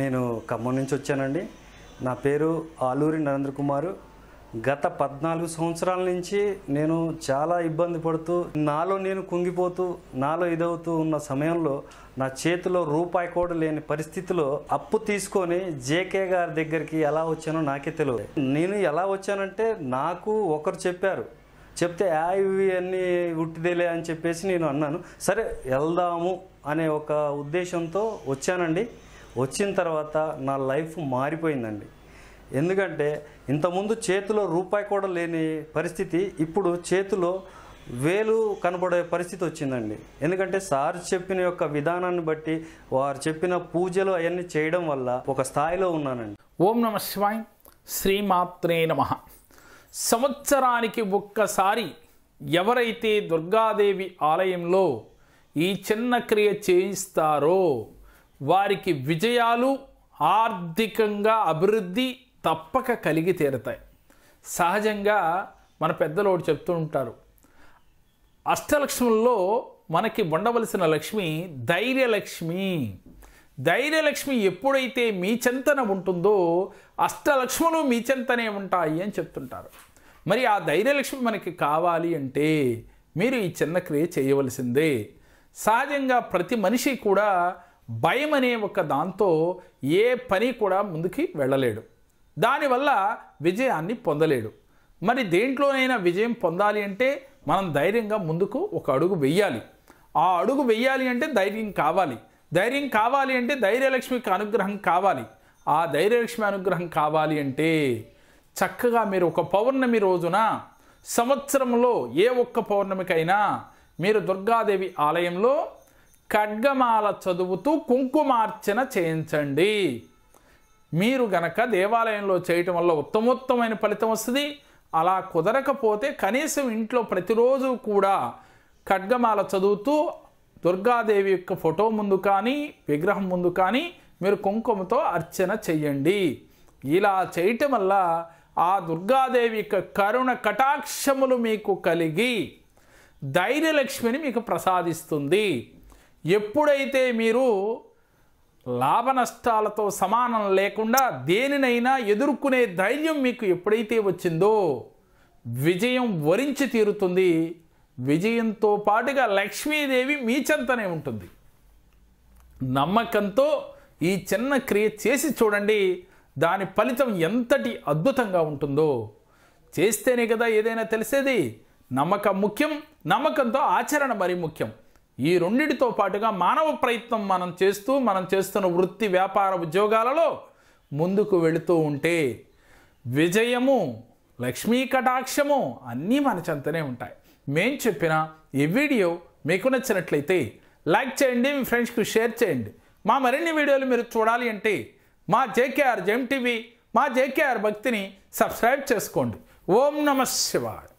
నేను ఖమ్మం నుంచి వచ్చానండి నా పేరు ఆలూరి నరేంద్ర కుమారు గత పద్నాలుగు సంవత్సరాల నుంచి నేను చాలా ఇబ్బంది పడుతూ నాలో నేను కుంగిపోతూ నాలో ఇదవుతూ ఉన్న సమయంలో నా చేతిలో రూపాయి కూడా లేని పరిస్థితిలో అప్పు తీసుకొని జేకే గారి దగ్గరికి ఎలా వచ్చానో నాకే తెలియదు నేను ఎలా వచ్చానంటే నాకు ఒకరు చెప్పారు చెప్తే ఆ ఇవి అన్నీ ఉట్టిదేలే అని చెప్పేసి నేను అన్నాను సరే వెళ్దాము అనే ఒక ఉద్దేశంతో వచ్చానండి వచ్చిన తర్వాత నా లైఫ్ మారిపోయిందండి ఎందుకంటే ఇంతకుముందు చేతిలో రూపాయి కూడా లేని పరిస్థితి ఇప్పుడు చేతిలో వేలు కనబడే పరిస్థితి వచ్చిందండి ఎందుకంటే సార్ చెప్పిన యొక్క విధానాన్ని బట్టి వారు చెప్పిన పూజలు అవన్నీ చేయడం వల్ల ఒక స్థాయిలో ఉన్నానండి ఓం నమ శివాయ్ శ్రీమాత్రే నమ సంవత్సరానికి ఒక్కసారి ఎవరైతే దుర్గాదేవి ఆలయంలో ఈ చిన్న క్రియ చేయిస్తారో వారికి విజయాలు ఆర్థికంగా అభివృద్ధి తప్పక కలిగి తీరతాయి సహజంగా మన పెద్దలు ఒకటి చెప్తూ ఉంటారు అష్టలక్ష్ముల్లో మనకి ఉండవలసిన లక్ష్మి ధైర్యలక్ష్మి ధైర్యలక్ష్మి ఎప్పుడైతే మీ చెంతన ఉంటుందో అష్టలక్ష్ములు మీ చెంతనే ఉంటాయి అని చెప్తుంటారు మరి ఆ ధైర్యలక్ష్మి మనకి కావాలి అంటే మీరు ఈ చిన్న క్రియ చేయవలసిందే సహజంగా ప్రతి మనిషి కూడా భయం అనే ఒక దాంతో ఏ పని కూడా ముందుకి వెళ్ళలేడు దానివల్ల విజయాన్ని పొందలేడు మరి దేంట్లోనైనా విజయం పొందాలి అంటే మనం ధైర్యంగా ముందుకు ఒక అడుగు వెయ్యాలి ఆ అడుగు వెయ్యాలి అంటే ధైర్యం కావాలి ధైర్యం కావాలి అంటే ధైర్యలక్ష్మికి అనుగ్రహం కావాలి ఆ ధైర్యలక్ష్మి అనుగ్రహం కావాలి అంటే చక్కగా మీరు ఒక పౌర్ణమి రోజున సంవత్సరంలో ఏ ఒక్క పౌర్ణమికైనా మీరు దుర్గాదేవి ఆలయంలో ఖడ్గమాల చదువుతూ కుంకుమార్చన చేయించండి మీరు గనక దేవాలయంలో చేయటం వల్ల ఉత్తమోత్తమైన ఫలితం వస్తుంది అలా కుదరకపోతే కనీసం ఇంట్లో ప్రతిరోజు కూడా ఖడ్గమాల చదువుతూ దుర్గాదేవి యొక్క ఫోటో ముందు కానీ విగ్రహం ముందు కానీ మీరు కుంకుమతో అర్చన చెయ్యండి ఇలా చేయటం వల్ల ఆ దుర్గాదేవి యొక్క కరుణ కటాక్షములు మీకు కలిగి ధైర్యలక్ష్మిని మీకు ప్రసాదిస్తుంది ఎప్పుడైతే మీరు లాభనష్టాలతో సమానం లేకుండా దేనినైనా ఎదుర్కొనే ధైర్యం మీకు ఎప్పుడైతే వచ్చిందో విజయం వరించి తీరుతుంది విజయంతో పాటుగా లక్ష్మీదేవి మీ చెంతనే ఉంటుంది నమ్మకంతో ఈ చిన్న క్రియ చేసి చూడండి దాని ఫలితం ఎంతటి అద్భుతంగా ఉంటుందో చేస్తేనే కదా ఏదైనా తెలిసేది నమ్మకం ముఖ్యం నమ్మకంతో ఆచరణ మరి ముఖ్యం ఈ రెండింటితో పాటుగా మానవ ప్రయత్నం మనం చేస్తూ మనం చేస్తున్న వృత్తి వ్యాపార ఉద్యోగాలలో ముందుకు వెళుతూ ఉంటే విజయము లక్ష్మీ కటాక్షము అన్నీ మన చెంతనే ఉంటాయి మేం చెప్పిన ఈ వీడియో మీకు నచ్చినట్లయితే లైక్ చేయండి మీ ఫ్రెండ్స్కి షేర్ చేయండి మా మరిన్ని వీడియోలు మీరు చూడాలి అంటే మా జేకేఆర్ జెమ్ టీవీ మా జేకేఆర్ భక్తిని సబ్స్క్రైబ్ చేసుకోండి ఓం నమ శివాయ